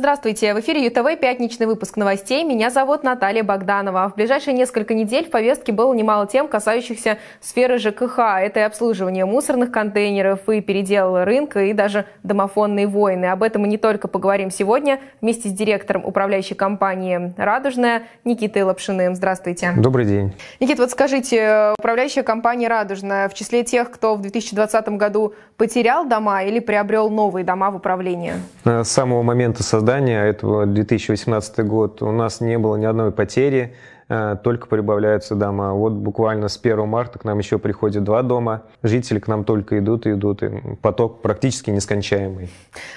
Здравствуйте! В эфире ЮТВ пятничный выпуск новостей. Меня зовут Наталья Богданова. В ближайшие несколько недель в повестке было немало тем, касающихся сферы ЖКХ. Это и обслуживание мусорных контейнеров, и передел рынка, и даже домофонные войны. Об этом мы не только поговорим сегодня вместе с директором управляющей компании «Радужная» Никитой Лапшиным. Здравствуйте! Добрый день! Никит, вот скажите, управляющая компания «Радужная» в числе тех, кто в 2020 году потерял дома или приобрел новые дома в управлении? С самого момента создания создания этого 2018 год у нас не было ни одной потери, Э, только прибавляются дома. Вот буквально с 1 марта к нам еще приходит два дома. Жители к нам только идут и идут. И поток практически нескончаемый.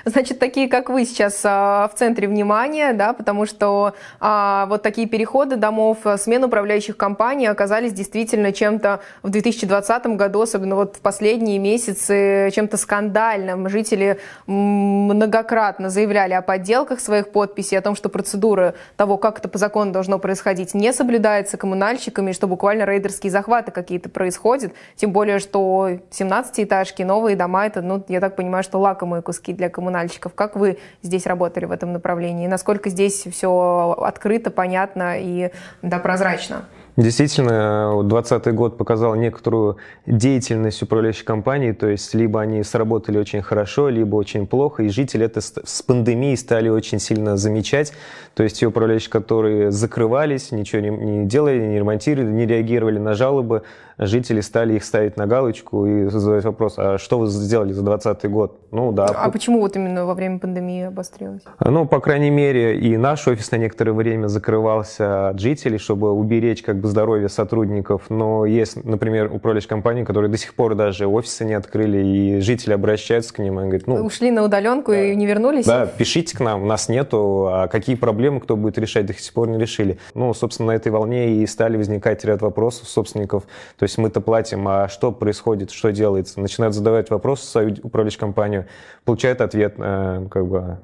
Значит, такие, как вы сейчас а, в центре внимания, да, потому что а, вот такие переходы домов, а, смен управляющих компаний оказались действительно чем-то в 2020 году, особенно вот в последние месяцы, чем-то скандальным. Жители многократно заявляли о подделках своих подписей, о том, что процедуры того, как это по закону должно происходить, не соблюдается коммунальщиками, что буквально рейдерские захваты какие-то происходят. Тем более, что 17-этажки, новые дома, это, ну, я так понимаю, что лакомые куски для коммунальщиков. Как вы здесь работали в этом направлении? Насколько здесь все открыто, понятно и да, прозрачно? Действительно, 2020 год показал некоторую деятельность управляющих компаний, то есть либо они сработали очень хорошо, либо очень плохо, и жители это с пандемией стали очень сильно замечать, то есть те управляющие, которые закрывались, ничего не делали, не ремонтировали, не реагировали на жалобы, жители стали их ставить на галочку и задавать вопрос, а что вы сделали за 2020 год? Ну да. А почему вот именно во время пандемии обострилось? Ну, по крайней мере, и наш офис на некоторое время закрывался от жителей, чтобы уберечь как бы здоровья сотрудников, но есть, например, управляющие компании, которые до сих пор даже офисы не открыли, и жители обращаются к ним и говорят, ну... Ушли на удаленку да, и не вернулись? Да, пишите к нам, нас нету, а какие проблемы, кто будет решать, до сих пор не решили. Ну, собственно, на этой волне и стали возникать ряд вопросов собственников, то есть мы-то платим, а что происходит, что делается? Начинают задавать вопросы в свою компанию, получают ответ, э, как бы,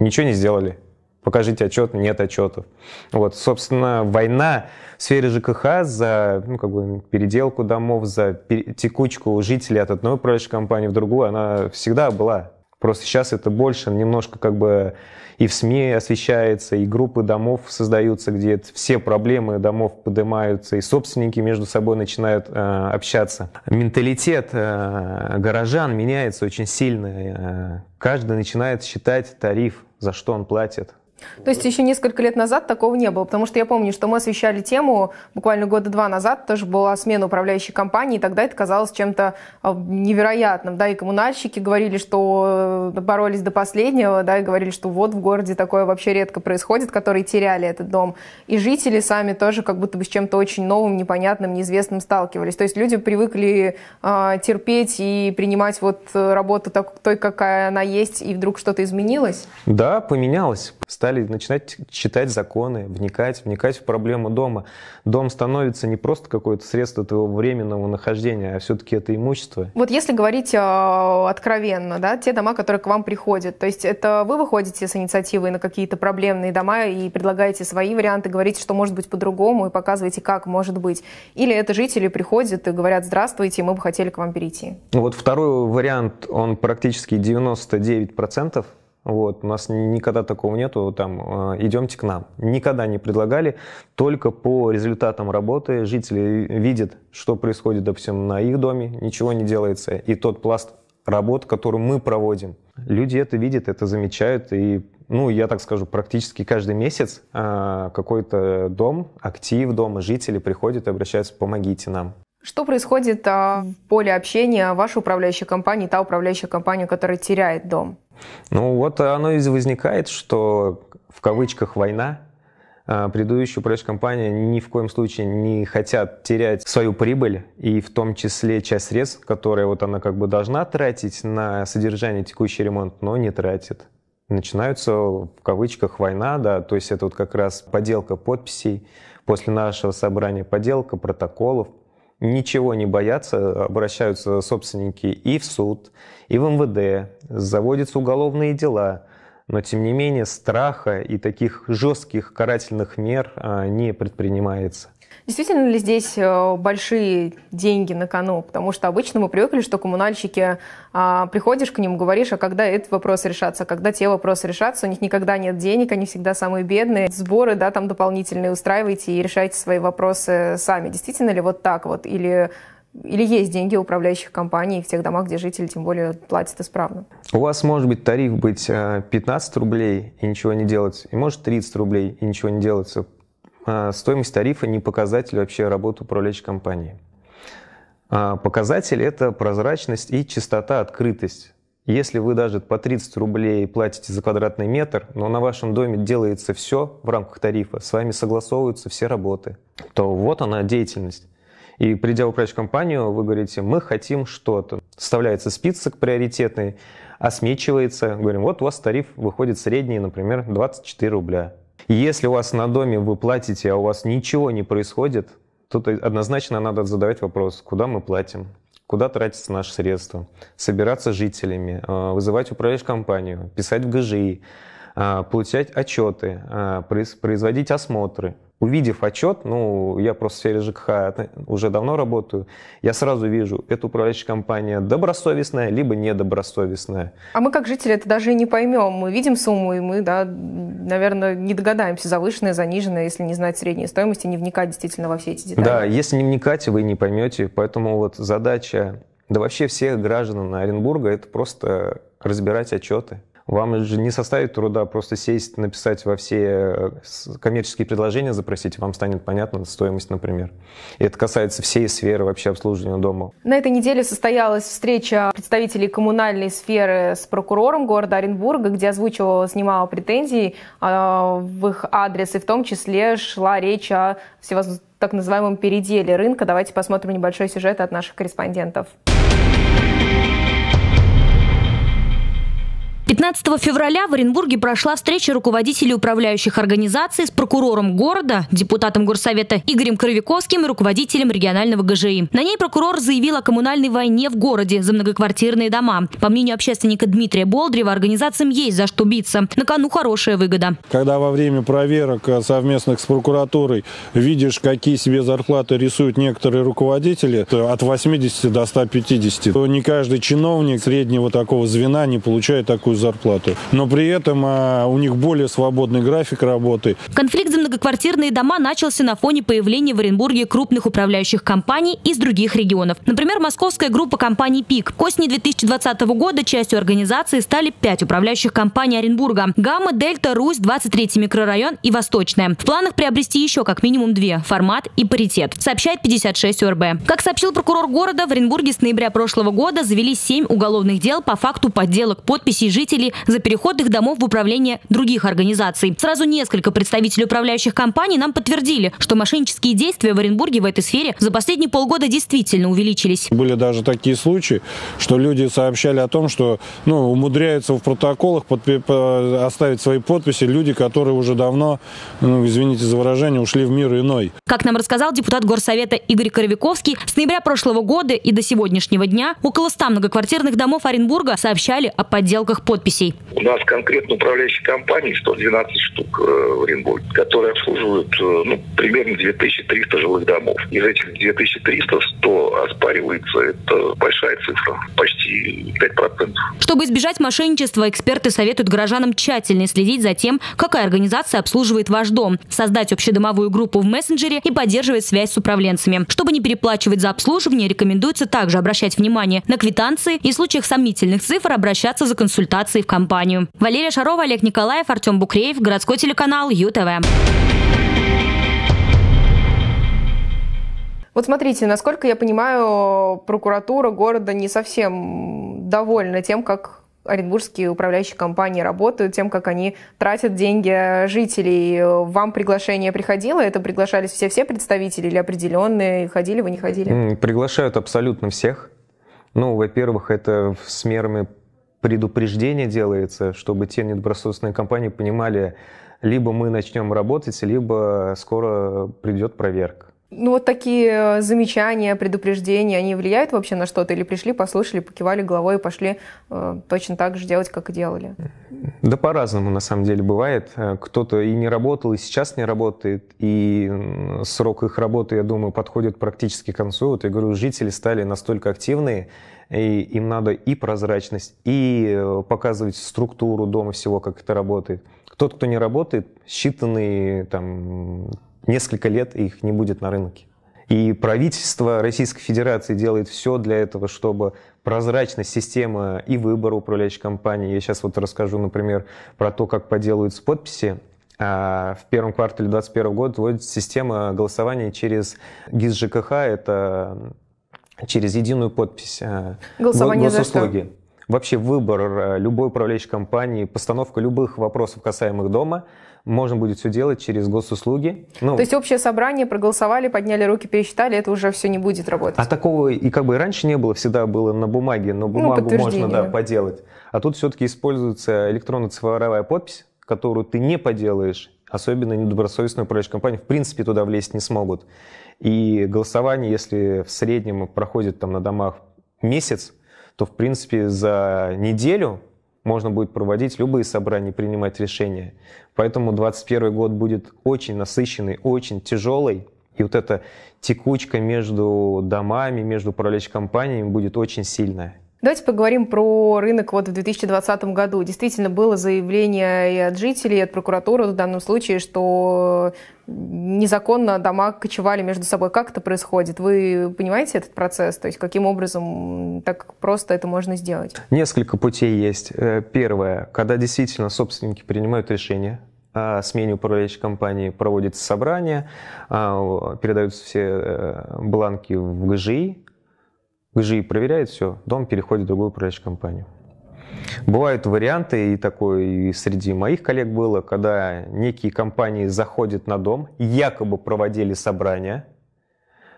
ничего не сделали покажите отчет, нет отчетов. Вот, собственно, война в сфере ЖКХ за ну, как бы переделку домов, за текучку жителей от одной управляющей компании в другую, она всегда была. Просто сейчас это больше немножко как бы и в СМИ освещается, и группы домов создаются, где все проблемы домов поднимаются, и собственники между собой начинают э, общаться. Менталитет э, горожан меняется очень сильно. Э, каждый начинает считать тариф, за что он платит, то есть еще несколько лет назад такого не было, потому что я помню, что мы освещали тему буквально года два назад, тоже была смена управляющей компании, и тогда это казалось чем-то э, невероятным, да, и коммунальщики говорили, что э, боролись до последнего, да, и говорили, что вот в городе такое вообще редко происходит, которые теряли этот дом, и жители сами тоже как будто бы с чем-то очень новым, непонятным, неизвестным сталкивались, то есть люди привыкли э, терпеть и принимать вот э, работу так, той, какая она есть, и вдруг что-то изменилось? Да, поменялось, далее, начинать читать законы, вникать, вникать в проблему дома. Дом становится не просто какое-то средство твоего временного нахождения, а все-таки это имущество. Вот если говорить а, откровенно, да, те дома, которые к вам приходят, то есть это вы выходите с инициативой на какие-то проблемные дома и предлагаете свои варианты, говорите, что может быть по-другому и показываете, как может быть. Или это жители приходят и говорят, здравствуйте, мы бы хотели к вам перейти. Ну вот второй вариант, он практически 99% вот, у нас никогда такого нету, там, а, идемте к нам. Никогда не предлагали, только по результатам работы жители видят, что происходит, допустим, на их доме, ничего не делается, и тот пласт работ, который мы проводим. Люди это видят, это замечают, и, ну, я так скажу, практически каждый месяц а, какой-то дом, актив дома, жители приходят и обращаются, помогите нам. Что происходит а, в поле общения вашей управляющей компании, та управляющая компания, которая теряет дом? Ну вот оно и возникает, что в кавычках «война», а, предыдущая управляющая компания ни в коем случае не хотят терять свою прибыль и в том числе часть средств, которые вот она как бы должна тратить на содержание текущий ремонт, но не тратит. Начинаются в кавычках война, да, то есть это вот как раз поделка подписей после нашего собрания, поделка протоколов, ничего не боятся, обращаются собственники и в суд, и в МВД, заводятся уголовные дела, но тем не менее страха и таких жестких карательных мер а, не предпринимается. Действительно ли здесь э, большие деньги на кону? Потому что обычно мы привыкли, что коммунальщики, а, приходишь к ним, говоришь, а когда этот вопрос решатся, а когда те вопросы решатся, у них никогда нет денег, они всегда самые бедные. Сборы, да, там дополнительные устраивайте и решайте свои вопросы сами. Действительно ли вот так вот? Или или есть деньги управляющих компаний в тех домах, где жители тем более платят исправно? У вас может быть тариф быть 15 э, рублей и ничего не делать, и может 30 рублей и ничего не делается. А, стоимость тарифа не показатель вообще работы управляющей компании. А, показатель – это прозрачность и чистота, открытость. Если вы даже по 30 рублей платите за квадратный метр, но на вашем доме делается все в рамках тарифа, с вами согласовываются все работы, то вот она деятельность. И придя в управляющую компанию, вы говорите, мы хотим что-то. Составляется список приоритетный, осмечивается, говорим, вот у вас тариф выходит средний, например, 24 рубля. Если у вас на доме вы платите, а у вас ничего не происходит, тут однозначно надо задавать вопрос, куда мы платим, куда тратятся наши средства, собираться с жителями, а, вызывать управляющую компанию, писать в ГЖИ, а, получать отчеты, а, производить осмотры, увидев отчет, ну, я просто в сфере ЖКХ уже давно работаю, я сразу вижу, эта управляющая компания добросовестная, либо недобросовестная. А мы, как жители, это даже и не поймем. Мы видим сумму, и мы, да, наверное, не догадаемся, завышенная, заниженная, если не знать средней стоимости, не вникать действительно во все эти детали. Да, если не вникать, вы не поймете. Поэтому вот задача, да вообще всех граждан Оренбурга, это просто разбирать отчеты. Вам же не составит труда просто сесть, написать во все э, коммерческие предложения, запросить, вам станет понятна стоимость, например. И это касается всей сферы вообще обслуживания дома. На этой неделе состоялась встреча представителей коммунальной сферы с прокурором города Оренбурга, где озвучивалось немало претензий а, в их адрес, и в том числе шла речь о всевозможных так называемом переделе рынка. Давайте посмотрим небольшой сюжет от наших корреспондентов. 15 февраля в Оренбурге прошла встреча руководителей управляющих организаций с прокурором города, депутатом горсовета Игорем Кровиковским и руководителем регионального ГЖИ. На ней прокурор заявил о коммунальной войне в городе за многоквартирные дома. По мнению общественника Дмитрия Болдрева, организациям есть за что биться. На кону хорошая выгода. Когда во время проверок э, совместных с прокуратурой видишь, какие себе зарплаты рисуют некоторые руководители, э, от 80 до 150, то не каждый чиновник среднего такого звена не получает такую зарплату. Но при этом а, у них более свободный график работы. Конфликт за многоквартирные дома начался на фоне появления в Оренбурге крупных управляющих компаний из других регионов. Например, московская группа компаний «ПИК». К осени 2020 года частью организации стали пять управляющих компаний Оренбурга. «Гамма», «Дельта», «Русь», микрорайон и «Восточная». В планах приобрести еще как минимум две – формат и паритет, сообщает 56 ОРБ. Как сообщил прокурор города, в Оренбурге с ноября прошлого года завели семь уголовных дел по факту подделок подписей жителей представителей за переход их домов в управление других организаций. Сразу несколько представителей управляющих компаний нам подтвердили, что мошеннические действия в Оренбурге в этой сфере за последние полгода действительно увеличились. Были даже такие случаи, что люди сообщали о том, что ну, умудряются в протоколах оставить свои подписи люди, которые уже давно, ну, извините за выражение, ушли в мир иной. Как нам рассказал депутат Горсовета Игорь Коровиковский, с ноября прошлого года и до сегодняшнего дня около 100 многоквартирных домов Оренбурга сообщали о подделках подписей подписей? У нас конкретно управляющие компании 112 штук э, в Оренбурге, которые обслуживают э, ну, примерно 2300 жилых домов. Из этих 2300 100 оспаривается. Это большая цифра, почти 5%. Чтобы избежать мошенничества, эксперты советуют горожанам тщательно следить за тем, какая организация обслуживает ваш дом, создать общедомовую группу в мессенджере и поддерживать связь с управленцами. Чтобы не переплачивать за обслуживание, рекомендуется также обращать внимание на квитанции и в случаях сомнительных цифр обращаться за консультацией интеграции в компанию. Валерия Шарова, Олег Николаев, Артем Букреев, городской телеканал ЮТВ. Вот смотрите, насколько я понимаю, прокуратура города не совсем довольна тем, как оренбургские управляющие компании работают, тем, как они тратят деньги жителей. Вам приглашение приходило? Это приглашались все-все представители или определенные? Ходили вы, не ходили? Приглашают абсолютно всех. Ну, во-первых, это с мерами предупреждение делается, чтобы те недобросовестные компании понимали, либо мы начнем работать, либо скоро придет проверка. Ну вот такие э, замечания, предупреждения, они влияют вообще на что-то? Или пришли, послушали, покивали головой и пошли э, точно так же делать, как и делали? Да по-разному на самом деле бывает. Э, кто-то и не работал, и сейчас не работает, и срок их работы, я думаю, подходит практически к концу. Вот я говорю, жители стали настолько активные, и им надо и прозрачность, и э, показывать структуру дома всего, как это работает. Тот, кто не работает, считанные там несколько лет их не будет на рынке. И правительство Российской Федерации делает все для этого, чтобы прозрачность системы и выбора управляющей компании. Я сейчас вот расскажу, например, про то, как поделаются подписи. А, в первом квартале 2021 года вводится система голосования через ГИС ЖКХ, это через единую подпись. Э, Голосование госуслуги. за что? Вообще выбор э, любой управляющей компании, постановка любых вопросов, касаемых дома, можно будет все делать через госуслуги. Ну, То есть общее собрание, проголосовали, подняли руки, пересчитали, это уже все не будет работать. А такого и как бы раньше не было, всегда было на бумаге, но ну, бумагу ну, можно да, поделать. А тут все-таки используется электронно-цифровая подпись, которую ты не поделаешь, особенно недобросовестные управляющие компании в принципе туда влезть не смогут. И голосование, если в среднем проходит там на домах месяц, то, в принципе, за неделю можно будет проводить любые собрания, принимать решения. Поэтому 2021 год будет очень насыщенный, очень тяжелый. И вот эта текучка между домами, между управляющими компаниями будет очень сильная. Давайте поговорим про рынок вот в 2020 году. Действительно, было заявление и от жителей, и от прокуратуры в данном случае, что незаконно дома кочевали между собой. Как это происходит? Вы понимаете этот процесс? То есть каким образом так просто это можно сделать? Несколько путей есть. Э, первое, когда действительно собственники принимают решение о смене управляющей компании, проводится собрание, а, передаются все э, бланки в ГЖИ, ГЖИ проверяет все, дом переходит в другую управляющую компанию. Бывают варианты, и такое и среди моих коллег было, когда некие компании заходят на дом, якобы проводили собрания,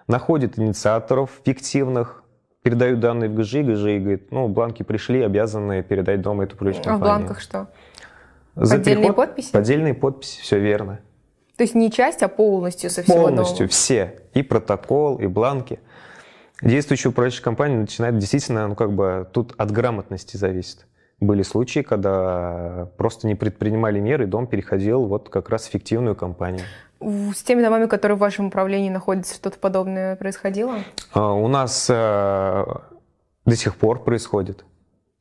находят инициаторов фиктивных, передают данные в ГЖИ, ГЖИ говорит, ну, бланки пришли, обязаны передать дом эту управляющую компанию. А в бланках что? За Поддельные переход, подписи? Поддельные подписи, все верно. То есть не часть, а полностью со всего Полностью, дома. все. И протокол, и бланки. Действующую управляющую компанию начинает действительно, ну как бы, тут от грамотности зависит. Были случаи, когда просто не предпринимали меры, и дом переходил вот как раз в фиктивную компанию. С теми домами, которые в вашем управлении находятся, что-то подобное происходило? А, у нас э, до сих пор происходит.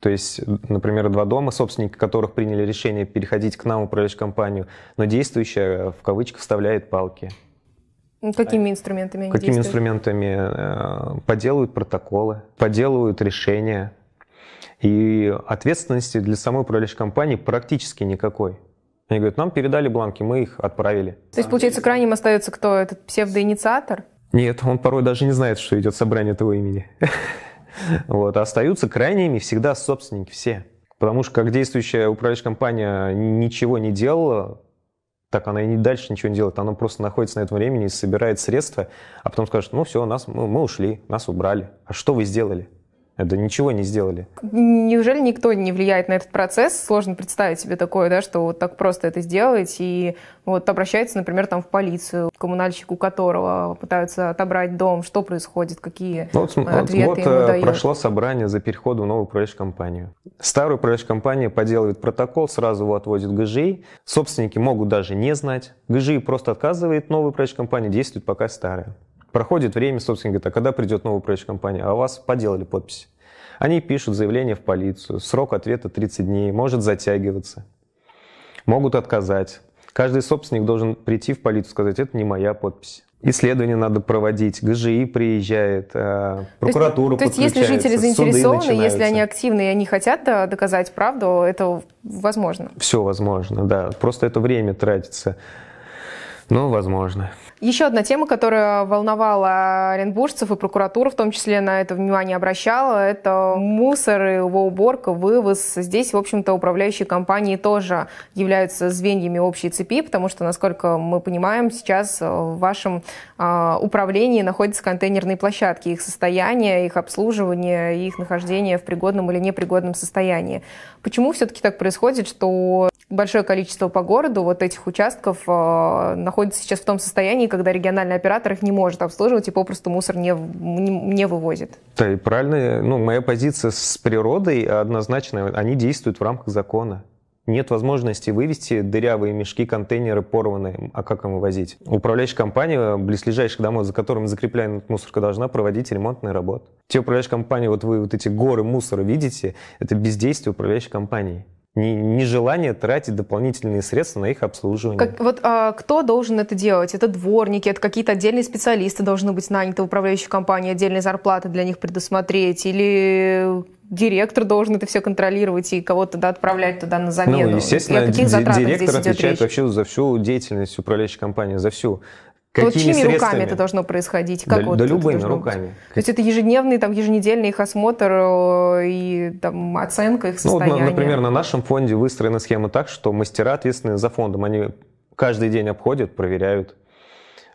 То есть, например, два дома, собственники которых приняли решение переходить к нам, управляющую компанию, но действующая, э, в кавычках, вставляет палки. Ну, какими инструментами они Какими инструментами э, поделают протоколы, поделают решения. И ответственности для самой управляющей компании практически никакой. Они говорят, нам передали бланки, мы их отправили. То есть, получается, крайним остается кто? Этот псевдоинициатор? Нет, он порой даже не знает, что идет собрание этого имени. Вот. А остаются крайними всегда собственники все. Потому что как действующая управляющая компания ничего не делала, так она и не дальше ничего не делает, она просто находится на этом времени и собирает средства, а потом скажет, ну все, нас, мы, мы ушли, нас убрали, а что вы сделали? Это ничего не сделали. Неужели никто не влияет на этот процесс? Сложно представить себе такое, да, что вот так просто это сделать, и вот обращается, например, там в полицию, коммунальщик, у которого пытаются отобрать дом. Что происходит? Какие ну, э, вот, ответы вот, ему э, дают? прошло собрание за переход в новую проезжую компанию Старую проезжую компанию поделывает протокол, сразу его отводит ГЖИ. Собственники могут даже не знать. ГЖИ просто отказывает новую проезжую компании действует пока старая. Проходит время, собственно, говоря, а когда придет новая управляющая компания? А у вас поделали подпись. Они пишут заявление в полицию. Срок ответа 30 дней. Может затягиваться. Могут отказать. Каждый собственник должен прийти в полицию и сказать, это не моя подпись. Исследование надо проводить, ГЖИ приезжает, э, прокуратура То есть, то есть если жители заинтересованы, если они активны и они хотят доказать правду, это возможно? Все возможно, да. Просто это время тратится. Ну, возможно. Еще одна тема, которая волновала оренбуржцев и прокуратура, в том числе на это внимание обращала, это мусор и его уборка, вывоз. Здесь, в общем-то, управляющие компании тоже являются звеньями общей цепи, потому что, насколько мы понимаем, сейчас в вашем э, управлении находятся контейнерные площадки, их состояние, их обслуживание, их нахождение в пригодном или непригодном состоянии. Почему все-таки так происходит, что большое количество по городу вот этих участков э, находится сейчас в том состоянии, когда региональный оператор их не может обслуживать и попросту мусор не, не, не вывозит. Да, и правильно. Ну, моя позиция с природой однозначно, они действуют в рамках закона. Нет возможности вывести дырявые мешки, контейнеры порванные. А как им вывозить? Управляющая компания, близлежащих домов, за которым закреплена мусорка, должна проводить ремонтные работы. Те управляющие компании, вот вы вот эти горы мусора видите, это бездействие управляющей компании нежелание тратить дополнительные средства на их обслуживание. Как, вот а, кто должен это делать? Это дворники, это какие-то отдельные специалисты должны быть наняты в управляющей компании, отдельные зарплаты для них предусмотреть? Или директор должен это все контролировать и кого-то туда отправлять туда на замену? Ну, естественно, и о каких д- директор здесь идет отвечает речь? вообще за всю деятельность управляющей компании, за всю. Какими то чьими средствами? руками это должно происходить? Как да, вот да любыми руками. Быть? То есть это ежедневный, там, еженедельный их осмотр э, и там, оценка их состояния? Ну, вот, ну, например, на нашем фонде выстроена схема так, что мастера ответственны за фондом. Они каждый день обходят, проверяют,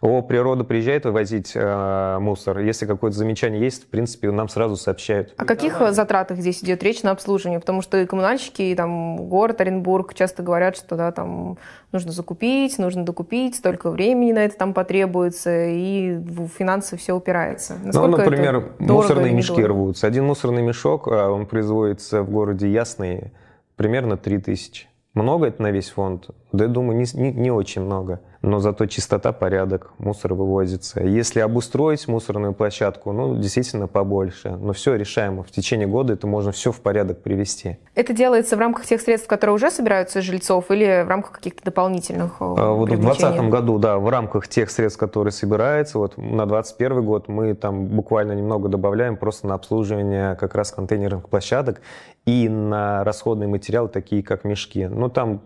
о, природа приезжает вывозить э, мусор. Если какое-то замечание есть, в принципе, нам сразу сообщают. О каких э, затратах здесь идет речь на обслуживание? Потому что и коммунальщики, и там город Оренбург часто говорят, что да, там нужно закупить, нужно докупить, столько времени на это там потребуется, и в финансы все упирается. Ну, Насколько ну, например, мусорные мешки рвутся. Один мусорный мешок, э, он производится в городе Ясный, примерно 3000. Много это на весь фонд? Да, я думаю, не, не, не очень много но зато чистота, порядок, мусор вывозится. Если обустроить мусорную площадку, ну, действительно побольше. Но все решаемо. В течение года это можно все в порядок привести. Это делается в рамках тех средств, которые уже собираются жильцов, или в рамках каких-то дополнительных э, а, Вот в 2020 году, да, в рамках тех средств, которые собираются, вот на 2021 год мы там буквально немного добавляем просто на обслуживание как раз контейнерных площадок и на расходный материал, такие как мешки. Ну, там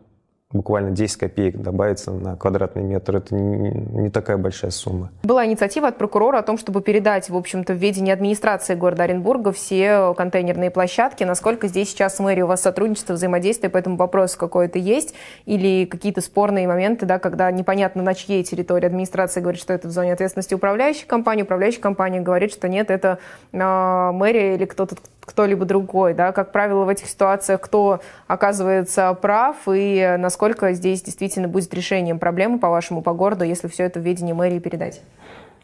буквально 10 копеек добавится на квадратный метр. Это не такая большая сумма. Была инициатива от прокурора о том, чтобы передать, в общем-то, в ведение администрации города Оренбурга все контейнерные площадки. Насколько здесь сейчас мэрия у вас сотрудничество, взаимодействие по этому вопросу какое-то есть? Или какие-то спорные моменты, да, когда непонятно, на чьей территории администрация говорит, что это в зоне ответственности управляющей компании, управляющая компания говорит, что нет, это э, мэрия или кто-то, кто-либо другой, да, как правило, в этих ситуациях кто оказывается прав и насколько здесь действительно будет решением проблемы, по-вашему, по городу, если все это в ведении мэрии передать?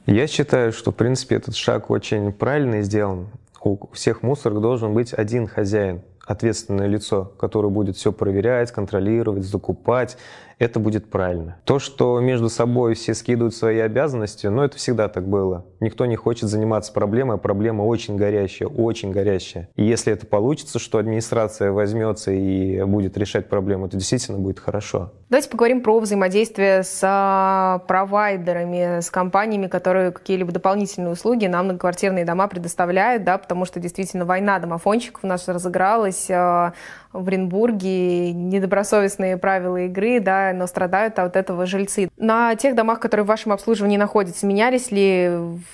Я считаю, что, в принципе, этот шаг очень правильно сделан. У всех мусорок должен быть один хозяин, ответственное лицо, которое будет все проверять, контролировать, закупать это будет правильно. То, что между собой все скидывают свои обязанности, ну это всегда так было. Никто не хочет заниматься проблемой, а проблема очень горящая, очень горящая. И если это получится, что администрация возьмется и будет решать проблему, то действительно будет хорошо. Давайте поговорим про взаимодействие с а, провайдерами, с компаниями, которые какие-либо дополнительные услуги нам на квартирные дома предоставляют, да, потому что действительно война домофонщиков у нас разыгралась, а, в Оренбурге, недобросовестные правила игры, да, но страдают от этого жильцы. На тех домах, которые в вашем обслуживании находятся, менялись ли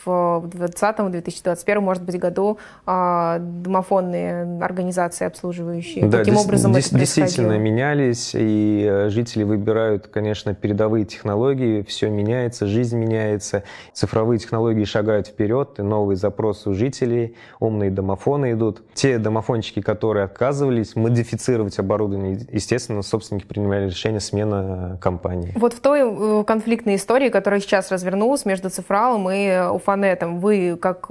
в 2020-2021, может быть, году а, домофонные организации обслуживающие? Да, Каким образом это Действительно менялись, и э, жители выбирают, конечно, передовые технологии, все меняется, жизнь меняется, цифровые технологии шагают вперед, и новые запросы у жителей, умные домофоны идут. Те домофончики, которые отказывались, модифицировали модифицировать оборудование. Естественно, собственники принимали решение смена э, компании. Вот в той э, конфликтной истории, которая сейчас развернулась между Цифралом и э, Уфанетом, вы, как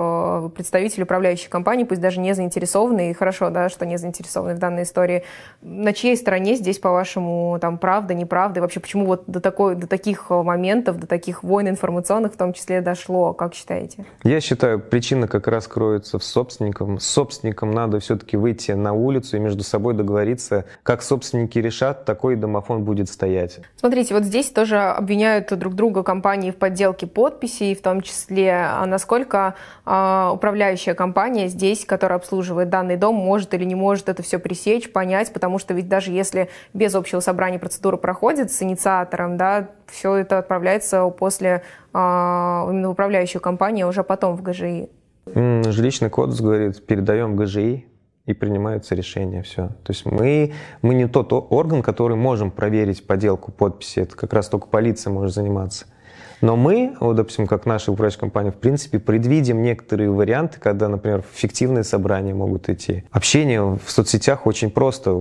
представитель управляющей компании, пусть даже не заинтересованы, и хорошо, да, что не заинтересованы в данной истории, на чьей стороне здесь, по-вашему, там правда, неправда, и вообще почему вот до, такой, до таких моментов, до таких войн информационных в том числе дошло, как считаете? Я считаю, причина как раз кроется в собственником. Собственникам надо все-таки выйти на улицу и между собой договориться договориться, как собственники решат, такой домофон будет стоять. Смотрите, вот здесь тоже обвиняют друг друга компании в подделке подписей, в том числе, а насколько э, управляющая компания здесь, которая обслуживает данный дом, может или не может это все пресечь, понять, потому что ведь даже если без общего собрания процедура проходит с инициатором, да, все это отправляется после э, именно в управляющую компанию уже потом в ГЖИ. Жилищный кодекс говорит, передаем в ГЖИ, и принимаются решения, все. То есть мы, мы не тот орган, который можем проверить подделку подписи, это как раз только полиция может заниматься. Но мы, вот, допустим, как наша управляющая компания, в принципе, предвидим некоторые варианты, когда, например, фиктивные собрания могут идти. Общение в соцсетях очень просто.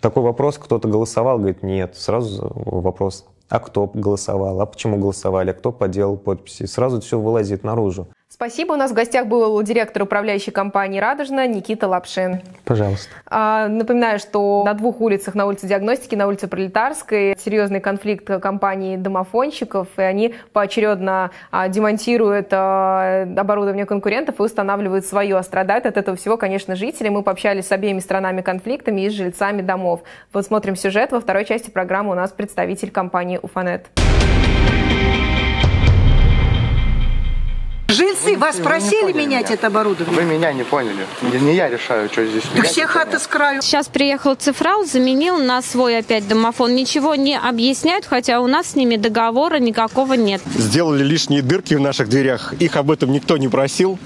Такой вопрос, кто-то голосовал, говорит, нет. Сразу вопрос, а кто голосовал, а почему голосовали, а кто подделал подписи. Сразу все вылазит наружу. Спасибо. У нас в гостях был директор управляющей компании «Радужно» Никита Лапшин. Пожалуйста. А, напоминаю, что на двух улицах, на улице Диагностики, на улице Пролетарской, серьезный конфликт компании домофонщиков, и они поочередно а, демонтируют а, оборудование конкурентов и устанавливают свое. А страдают от этого всего, конечно, жители. Мы пообщались с обеими сторонами конфликтами и с жильцами домов. Вот смотрим сюжет. Во второй части программы у нас представитель компании «Уфанет». Жильцы вас просили менять меня. это оборудование? Вы меня не поняли. Я, не я решаю, что здесь менять. Все хаты с краю. Сейчас приехал Цифрал, заменил на свой опять домофон. Ничего не объясняют, хотя у нас с ними договора никакого нет. Сделали лишние дырки в наших дверях. Их об этом никто не просил.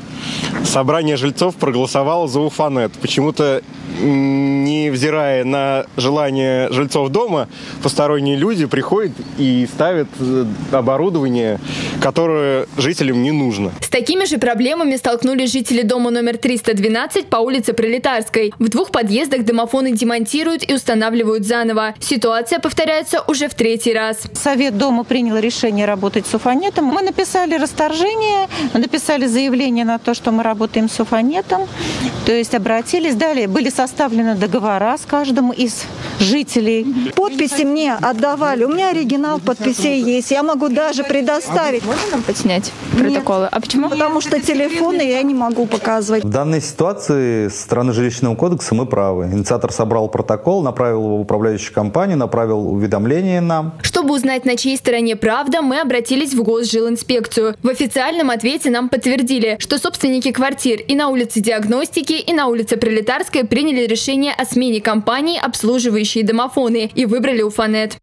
Собрание жильцов проголосовало за Уфанет. Почему-то невзирая на желание жильцов дома, посторонние люди приходят и ставят э, оборудование, которое жителям не нужно. С такими же проблемами столкнулись жители дома номер 312 по улице Пролетарской. В двух подъездах домофоны демонтируют и устанавливают заново. Ситуация повторяется уже в третий раз. Совет дома принял решение работать с уфанетом. Мы написали расторжение, написали заявление на то, что мы работаем с уфанетом. То есть обратились, далее были со составлены договора с каждым из жителей. Подписи мне отдавали. У меня оригинал подписей есть. Я могу даже предоставить. А можно нам подснять протоколы? Нет. А почему? Потому что телефоны я не могу показывать. В данной ситуации со стороны жилищного кодекса мы правы. Инициатор собрал протокол, направил его в управляющую компанию, направил уведомление нам. Чтобы узнать, на чьей стороне правда, мы обратились в Госжилинспекцию. В официальном ответе нам подтвердили, что собственники квартир и на улице Диагностики, и на улице Пролетарской приняли приняли решение о смене компании, обслуживающей домофоны, и выбрали Уфанет.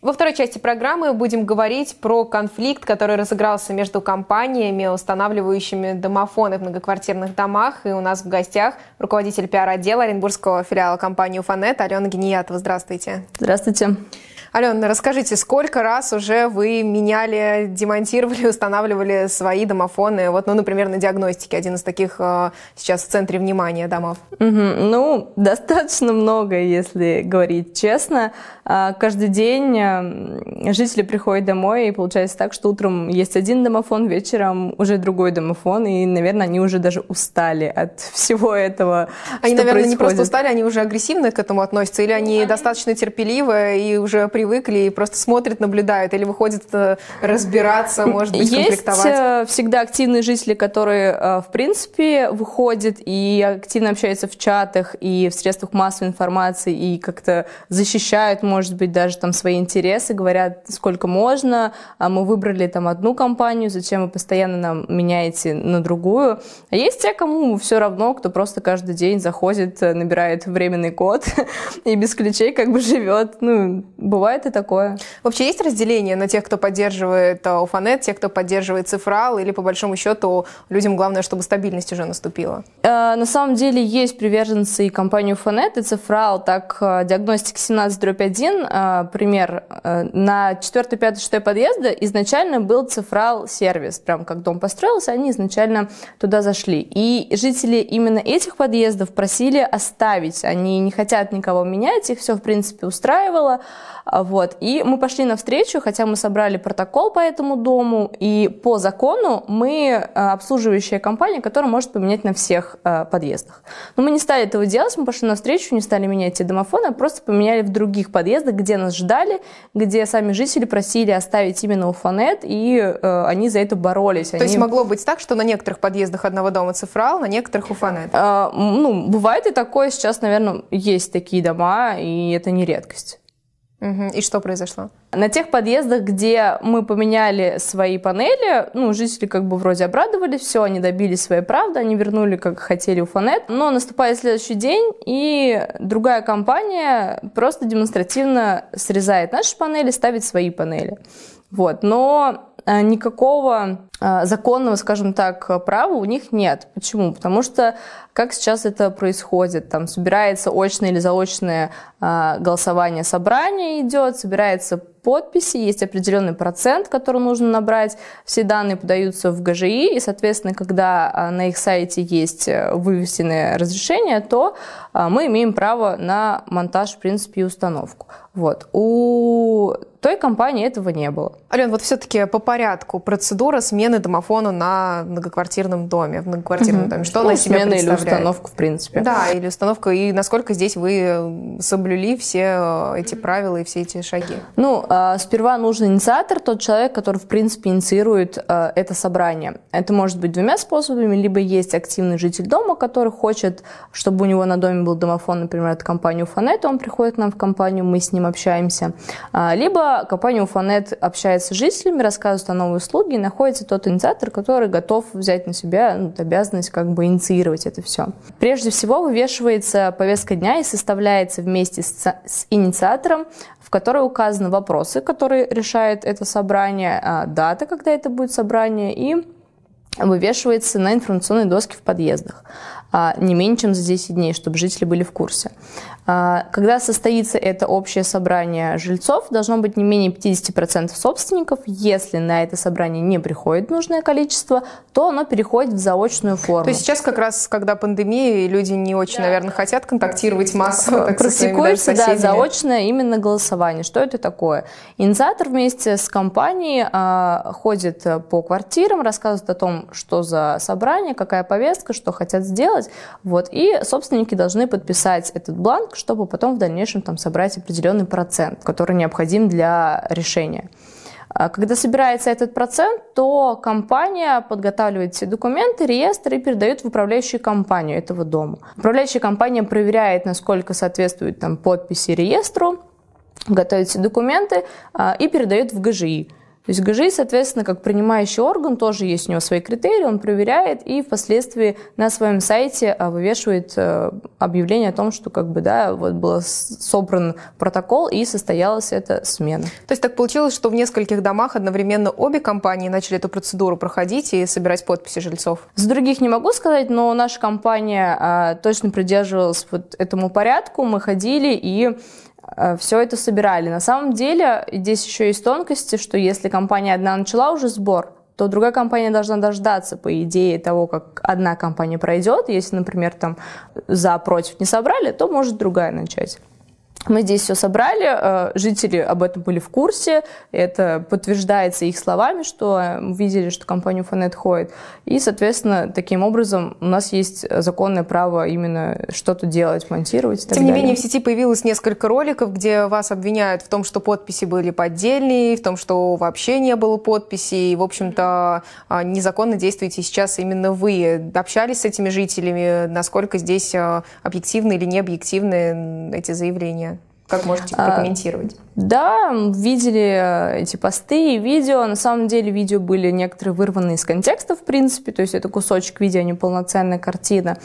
Во второй части программы будем говорить про конфликт, который разыгрался между компаниями, устанавливающими домофоны в многоквартирных домах. И у нас в гостях руководитель пиар-отдела Оренбургского филиала компании «Уфанет» Алена Гениятова. Здравствуйте. Здравствуйте. Здравствуйте. Алена, расскажите, сколько раз уже вы меняли, демонтировали, устанавливали свои домофоны? Вот, ну, например, на диагностике один из таких э, сейчас в центре внимания домов. Угу. Ну, достаточно много, если говорить честно. А, каждый день э, жители приходят домой, и получается так, что утром есть один домофон, вечером уже другой домофон, и, наверное, они уже даже устали от всего этого. Они, наверное, происходит. не просто устали, они уже агрессивно к этому относятся, или они, ну, они... достаточно терпеливы и уже при привыкли и просто смотрят, наблюдают, или выходят э, разбираться, может быть, Есть э, всегда активные жители, которые, э, в принципе, выходят и активно общаются в чатах и в средствах массовой информации и как-то защищают, может быть, даже там свои интересы, говорят, сколько можно, а мы выбрали там одну компанию, зачем вы постоянно нам меняете на другую. А есть те, кому все равно, кто просто каждый день заходит, набирает временный код и без ключей как бы живет. Ну, бывает бывает и такое. Вообще есть разделение на тех, кто поддерживает э, Уфанет, тех, кто поддерживает Цифрал, или по большому счету людям главное, чтобы стабильность уже наступила? Э, на самом деле есть приверженцы и компании Уфанет, и Цифрал, так э, диагностик 17-1, э, пример, э, на 4, 5, 6 подъезда изначально был Цифрал-сервис, прям как дом построился, они изначально туда зашли. И жители именно этих подъездов просили оставить, они не хотят никого менять, их все в принципе устраивало, вот. И мы пошли на встречу, хотя мы собрали протокол по этому дому, и по закону мы э, обслуживающая компания, которая может поменять на всех э, подъездах. Но мы не стали этого делать, мы пошли на встречу, не стали менять эти домофоны, а просто поменяли в других подъездах, где нас ждали, где сами жители просили оставить именно уфанет, и э, они за это боролись. То они... есть могло быть так, что на некоторых подъездах одного дома цифрал, на некоторых уфанет? Э, ну, бывает и такое, сейчас, наверное, есть такие дома, и это не редкость. Угу. И что произошло? На тех подъездах, где мы поменяли свои панели, ну, жители как бы вроде обрадовались, все, они добились своей правды, они вернули, как хотели, у фонет. Но наступает следующий день, и другая компания просто демонстративно срезает наши панели, ставит свои панели. Вот. Но э, никакого э, законного, скажем так, права у них нет. Почему? Потому что как сейчас это происходит? Там собирается очное или заочное э, голосование, собрание идет, собирается подписи, есть определенный процент, который нужно набрать, все данные подаются в ГЖИ, и, соответственно, когда на их сайте есть вывесенное разрешение, то мы имеем право на монтаж, в принципе, и установку. Вот. У той компании этого не было. Ален, вот все-таки по порядку процедура смены домофона на многоквартирном доме, в многоквартирном угу. доме. Что ну, она себя представляет? или установка, в принципе. Да, или установка. И насколько здесь вы э, соблюли все э, эти правила и все эти шаги? Ну, а, сперва нужен инициатор, тот человек, который, в принципе, инициирует э, это собрание. Это может быть двумя способами. Либо есть активный житель дома, который хочет, чтобы у него на доме был домофон, например, от компании Уфанет, он приходит к нам в компанию, мы с ним общаемся. А, либо компания Уфанет общается с жителями, рассказывает о новой услуге, и находится тот инициатор, который готов взять на себя ну, обязанность как бы инициировать это все. Прежде всего вывешивается повестка дня и составляется вместе с, с инициатором, в которой указаны вопросы, которые решает это собрание, а, дата, когда это будет собрание и вывешивается на информационной доске в подъездах. А, не менее чем за 10 дней, чтобы жители были в курсе. А, когда состоится это общее собрание жильцов, должно быть не менее 50% собственников. Если на это собрание не приходит нужное количество, то оно переходит в заочную форму. То есть сейчас как раз, когда пандемия, и люди не очень, да. наверное, хотят контактировать массово так, Практикуется, да, заочное именно голосование. Что это такое? Инициатор вместе с компанией а, ходит э, по квартирам, рассказывает о том, что за собрание, какая повестка, что хотят сделать, делать. Вот. И собственники должны подписать этот бланк, чтобы потом в дальнейшем там собрать определенный процент, который необходим для решения. А когда собирается этот процент, то компания подготавливает все документы, реестр и передает в управляющую компанию этого дома. Управляющая компания проверяет, насколько соответствует там, подписи реестру, готовит все документы а, и передает в ГЖИ. То есть ГЖИ, соответственно, как принимающий орган, тоже есть у него свои критерии, он проверяет и впоследствии на своем сайте а, вывешивает э, объявление о том, что как бы, да, вот был собран протокол и состоялась эта смена. То есть так получилось, что в нескольких домах одновременно обе компании начали эту процедуру проходить и собирать подписи жильцов? За других не могу сказать, но наша компания а, точно придерживалась вот этому порядку, мы ходили и Э, все это собирали. На самом деле здесь еще есть тонкости, что если компания одна начала уже сбор, то другая компания должна дождаться, по идее, того, как одна компания пройдет. Если, например, там за против не собрали, то может другая начать. Мы здесь все собрали, э, жители об этом были в курсе, это подтверждается их словами, что э, видели, что компанию Фонет ходит. И, соответственно, таким образом у нас есть законное право именно что-то делать, монтировать. Тем не далее. менее, в сети появилось несколько роликов, где вас обвиняют в том, что подписи были поддельные, в том, что вообще не было подписей. И, в общем-то, а, незаконно действуете сейчас именно вы. Общались с этими жителями? Насколько здесь а, объективны или необъективны эти заявления? Как можете а, прокомментировать? да, видели э, эти посты и видео. На самом деле видео были некоторые вырваны из контекста, в принципе, то есть это кусочек видео, а не полноценная картина.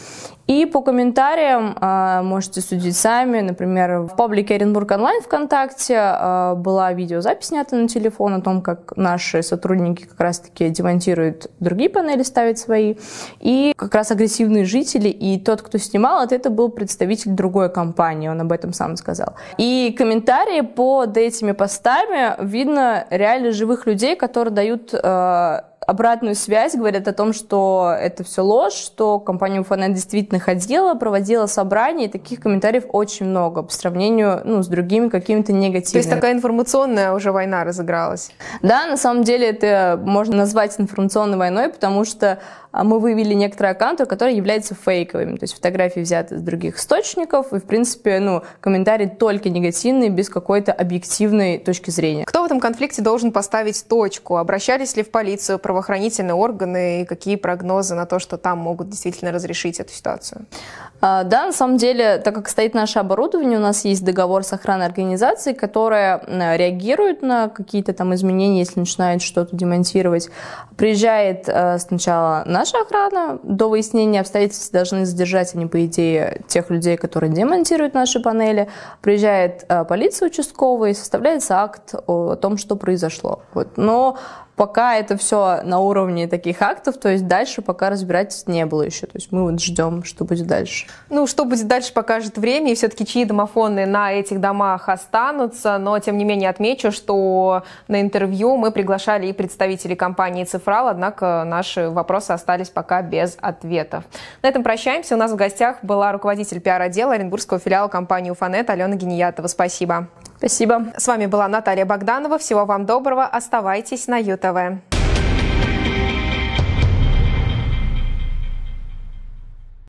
И по комментариям а, можете судить сами. Например, в паблике Оренбург онлайн ВКонтакте а, была видеозапись снята на телефон о том, как наши сотрудники как раз-таки демонтируют другие панели, ставят свои. И как раз агрессивные жители и тот, кто снимал это был представитель другой компании, он об этом сам сказал. И комментарии под этими постами видно реально живых людей, которые дают э, обратную связь, говорят о том, что это все ложь, что компания Уфанет действительно ходила, проводила собрания, и таких комментариев очень много по сравнению ну, с другими какими-то негативными. То есть такая информационная уже война разыгралась? Да, на самом деле это можно назвать информационной войной, потому что а мы вывели некоторые аккаунты, которые являются фейковыми. То есть фотографии взяты из других источников, и, в принципе, ну, комментарии только негативные, без какой-то объективной точки зрения. Кто в этом конфликте должен поставить точку? Обращались ли в полицию, правоохранительные органы, и какие прогнозы на то, что там могут действительно разрешить эту ситуацию? А, да, на самом деле, так как стоит наше оборудование, у нас есть договор с охраной организации, которая реагирует на какие-то там изменения, если начинает что-то демонтировать. Приезжает э, сначала наша охрана, до выяснения обстоятельств должны задержать они, по идее, тех людей, которые демонтируют наши панели. Приезжает э, полиция участковая и составляется акт о том, что произошло. Вот. Но Пока это все на уровне таких актов, то есть дальше пока разбирательств не было еще. То есть мы вот ждем, что будет дальше. Ну, что будет дальше, покажет время, и все-таки чьи домофоны на этих домах останутся. Но, тем не менее, отмечу, что на интервью мы приглашали и представителей компании «Цифрал», однако наши вопросы остались пока без ответов. На этом прощаемся. У нас в гостях была руководитель пиар-отдела Оренбургского филиала компании «Уфанет» Алена Гениятова. Спасибо. Спасибо. С вами была Наталья Богданова. Всего вам доброго. Оставайтесь на ЮТВ.